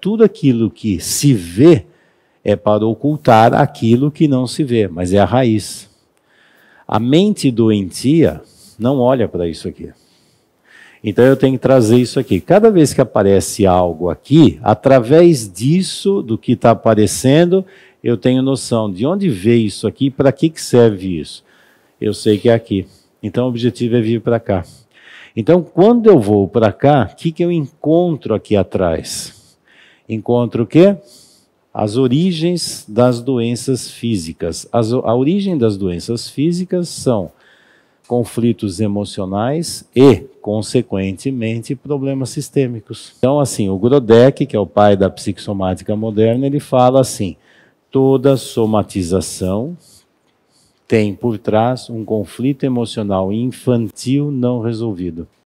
tudo aquilo que se vê é para ocultar aquilo que não se vê, mas é a raiz. A mente doentia não olha para isso aqui. Então eu tenho que trazer isso aqui. Cada vez que aparece algo aqui, através disso, do que está aparecendo, eu tenho noção de onde veio isso aqui, e para que, que serve isso. Eu sei que é aqui. Então o objetivo é vir para cá. Então quando eu vou para cá, o que, que eu encontro aqui atrás? encontra o quê? As origens das doenças físicas. As, a origem das doenças físicas são conflitos emocionais e, consequentemente, problemas sistêmicos. Então, assim, o Grodeck, que é o pai da psicossomática moderna, ele fala assim: toda somatização tem por trás um conflito emocional infantil não resolvido.